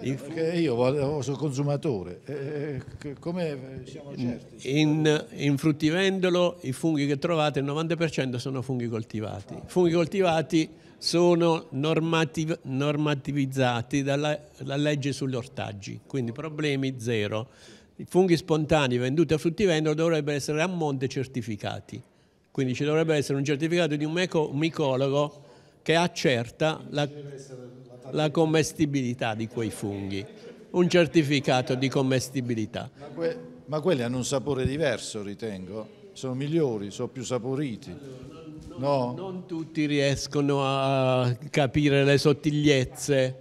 Speaker 8: In... Perché io voglio, oh, sono consumatore,
Speaker 2: eh, eh come eh, siamo mm,
Speaker 8: certi? In, in, fruttivendolo i funghi che trovate, il 90% sono funghi coltivati. I ah. funghi coltivati sono normativ normativizzati dalla, dalla legge sugli ortaggi, quindi problemi zero. I funghi spontanei venduti a fruttivendolo dovrebbero essere a monte certificati, quindi ci dovrebbe essere un certificato di un micologo che accerta la la commestibilità di quei funghi, un certificato di commestibilità. Ma, que ma quelli hanno un sapore
Speaker 2: diverso, ritengo. Sono migliori, sono più saporiti.
Speaker 8: No? Non tutti riescono a capire le sottigliezze.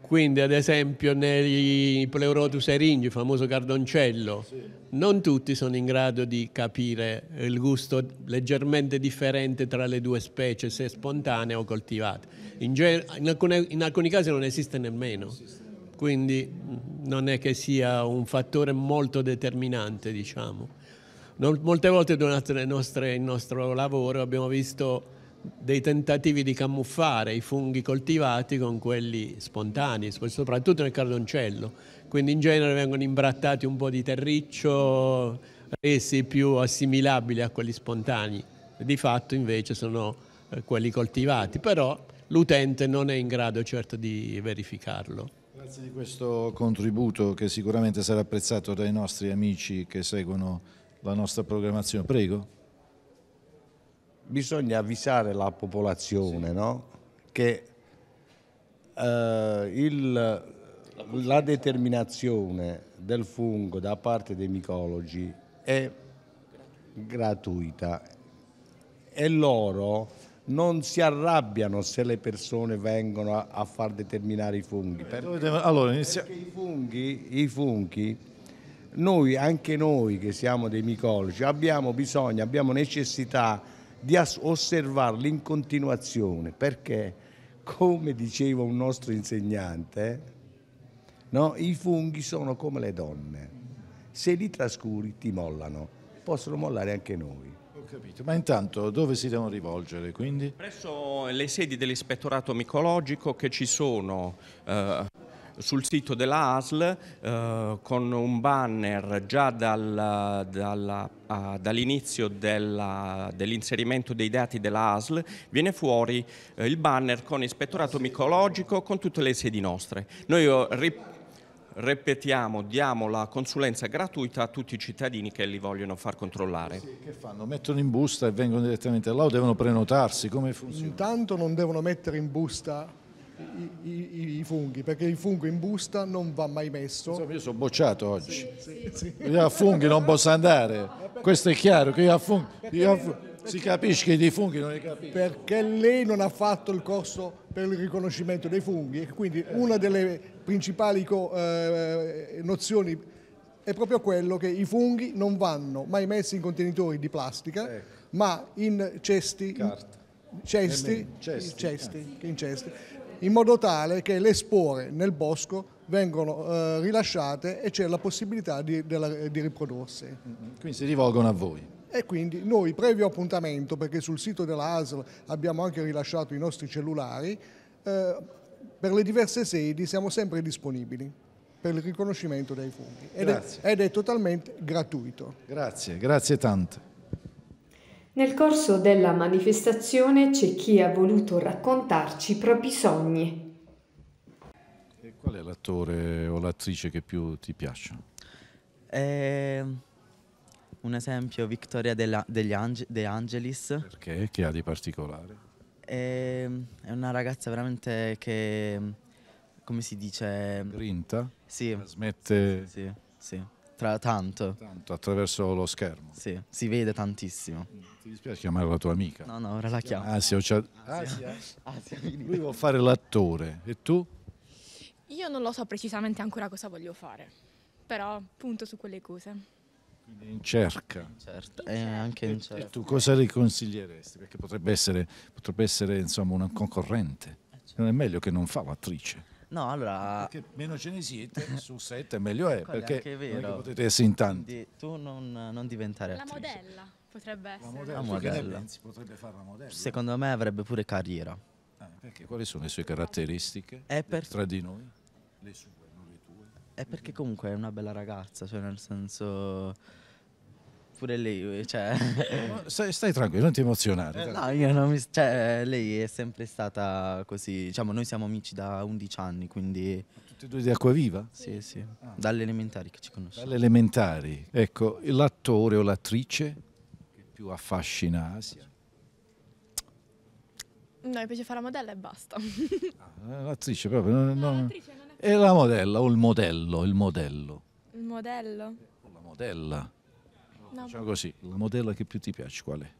Speaker 8: Quindi ad esempio nei pleurotus eringi, il famoso cardoncello, sì. non tutti sono in grado di capire il gusto leggermente differente tra le due specie, se spontanee o coltivate in, in, alcune, in alcuni casi non esiste nemmeno, quindi mm, non è che sia un fattore molto determinante, diciamo. Non, molte volte durante nostre, il nostro lavoro abbiamo visto dei tentativi di camuffare i funghi coltivati con quelli spontanei, soprattutto nel cardoncello. Quindi in genere vengono imbrattati un po' di terriccio, resi più assimilabili a quelli spontanei. Di fatto invece sono eh, quelli coltivati, però l'utente non è in grado certo di verificarlo.
Speaker 2: Grazie di questo contributo che sicuramente sarà apprezzato dai nostri amici che seguono
Speaker 5: la nostra programmazione. Prego. Bisogna avvisare la popolazione sì. no? che eh, il, la determinazione del fungo da parte dei micologi è gratuita e loro non si arrabbiano se le persone vengono a, a far determinare i funghi. Perché, allora, inizia... perché i funghi, i funghi noi, anche noi che siamo dei micologi, abbiamo bisogno, abbiamo necessità di osservarli in continuazione, perché come diceva un nostro insegnante, no, i funghi sono come le donne, se li trascuri ti mollano, possono mollare anche noi capito, ma intanto dove si devono rivolgere quindi?
Speaker 11: Presso le sedi dell'ispettorato micologico che ci sono eh, sul sito della ASL eh, con un banner già dal, dalla, ah, dall'inizio dell'inserimento dell dei dati della ASL viene fuori eh, il banner con ispettorato micologico con tutte le sedi nostre. Noi, oh, ripetiamo, diamo la consulenza gratuita a tutti i cittadini che li vogliono far controllare. Sì, che fanno?
Speaker 2: Mettono in busta e vengono direttamente là o devono prenotarsi?
Speaker 5: Come funziona? Intanto non devono mettere in busta
Speaker 11: i, i, i funghi, perché il fungo
Speaker 5: in busta non va mai messo. Insomma, io
Speaker 2: sono bocciato oggi. Sì,
Speaker 5: sì, sì. Io a funghi non posso andare.
Speaker 2: Questo è chiaro, che io a funghi... Io a funghi si capisce che dei funghi non li capisco.
Speaker 5: Perché lei non ha fatto il corso per il riconoscimento dei funghi e quindi eh. una delle principali eh, nozioni è proprio quello che i funghi non vanno mai messi in contenitori di plastica, ecco. ma in cesti, Carta. cesti, cesti. cesti, in cesti, in modo tale che le spore nel bosco vengono eh, rilasciate e c'è la possibilità di, della, di riprodursi. Mm-hmm.
Speaker 2: Quindi si rivolgono a voi
Speaker 5: e quindi noi previo appuntamento, perché sul sito della ASL abbiamo anche rilasciato i nostri cellulari, eh, per le diverse sedi siamo sempre disponibili per il riconoscimento dei fondi ed ed è totalmente gratuito.
Speaker 2: Grazie, grazie tante.
Speaker 1: Nel corso della manifestazione c'è chi ha voluto raccontarci i propri sogni.
Speaker 2: E qual è l'attore o l'attrice che più ti piace?
Speaker 9: Eh, un esempio, Vittoria degli Ange, De Angelis.
Speaker 2: Perché? Che ha di particolare?
Speaker 9: È, ehm, è una ragazza veramente che, come si dice... Grinta? Sì. Smette... Sì, sì, sì. Tra tanto. Tanto, attraverso lo schermo. Sì, si vede tantissimo. Mm, ti dispiace chiamare la tua amica? No, no, ora la chiamo. Ah, ah, Asia,
Speaker 2: Asia. Asia.
Speaker 9: Asia. Lui vuole fare
Speaker 2: l'attore. E tu?
Speaker 9: Io
Speaker 10: non lo so precisamente ancora cosa voglio fare, però punto su quelle cose in cerca.
Speaker 9: Certo, eh, anche in cerca. E tu
Speaker 2: cosa riconsiglieresti? Perché potrebbe essere, potrebbe essere insomma, una concorrente. Eh, certo. Non è meglio che non fa l'attrice.
Speaker 9: No, allora... Perché meno ce ne siete, su sette meglio è, perché è vero. Non potete essere in tanti. Quindi tu non, non diventare la
Speaker 10: attrice. La modella potrebbe essere. La modella,
Speaker 9: la modella. Pensi,
Speaker 2: potrebbe fare la
Speaker 10: modella.
Speaker 9: Secondo me avrebbe pure carriera. Ah, perché quali sono le sue caratteristiche per... tra di noi? Le sue. È perché comunque è una bella ragazza, cioè nel senso... Pure lei, cioè...
Speaker 2: stai, stai, tranquillo, non ti emozionare. Eh, no, io
Speaker 9: non mi... Cioè, lei è sempre stata così, diciamo, noi siamo amici da 11 anni, quindi... Tutti e due di Acquaviva? Sì, sì, ah. dalle elementari che ci conosciamo. Dalle
Speaker 2: elementari. Ecco, l'attore o l'attrice che più affascina Asia?
Speaker 10: No, mi piace fare la modella e basta. Ah,
Speaker 2: eh, l'attrice proprio. Non, no, L'attrice non e la modella o il modello, il modello.
Speaker 10: Il modello?
Speaker 2: La modella. No. Facciamo così, la modella che più ti piace qual è?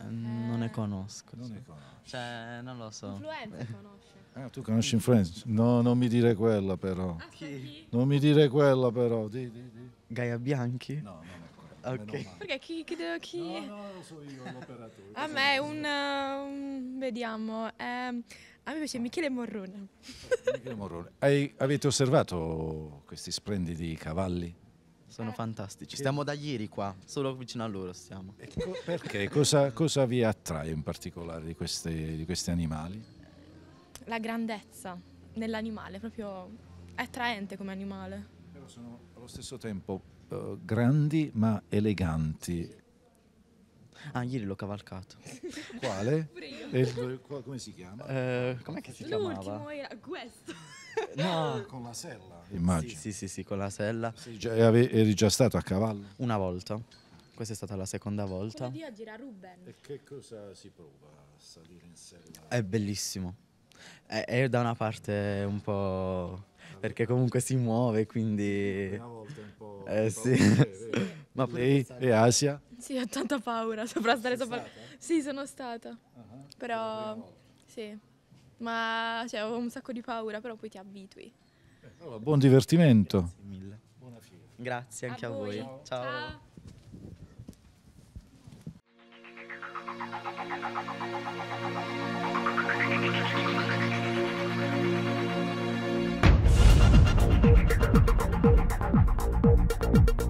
Speaker 9: Eh, non ne eh. conosco. Non ne conosci. Cioè, non lo so. Influenza eh. conosce. Ah, tu conosci
Speaker 2: Influenza? No, non mi dire quella però. Ah, chi? Non mi dire quella però. Di, di, di. Gaia Bianchi? No, non è quella.
Speaker 10: Perché chi, chi, devo, chi... No, no, lo so io, l'operatore. A me un, eh, un... Vediamo. Eh, a me piace Michele Morrone.
Speaker 2: Michele Morrone. Hai, avete osservato questi splendidi cavalli? Sono eh. fantastici. Stiamo
Speaker 9: da ieri qua, solo vicino a loro stiamo. Co perché?
Speaker 2: Cosa, cosa, vi attrae in particolare di, queste, di questi animali?
Speaker 10: La grandezza dell'animale, proprio è attraente come animale. Però sono
Speaker 1: allo
Speaker 2: stesso tempo uh, grandi ma
Speaker 9: eleganti. Ah, ieri l'ho cavalcato. Quale? Il, qua, come si chiama? Eh, com'è che si chiamava? L'ultimo
Speaker 10: era questo.
Speaker 9: No, con la sella. Immagino. Sì, sì, sì, sì con la sella. Già, eri già stato a cavallo? Una volta. Questa è stata la seconda volta.
Speaker 2: Quello oggi era Ruben. E che cosa si prova a salire
Speaker 9: in sella? È bellissimo. È, è da una parte un po' Ah. perché comunque si muove, quindi... Una volta un po'... Eh sì. Ma lei e Asia?
Speaker 10: Sì, ho tanta paura, sopra stare sopra... Sì, sono stata. Uh-huh. Però... Sì. Ma cioè, avevo un sacco di paura, però poi ti abitui.
Speaker 9: Allora, buon
Speaker 2: divertimento. Grazie mille.
Speaker 9: Buona fiera. Grazie anche a, a voi. Ciao. Ciao. Ciao. Thank you.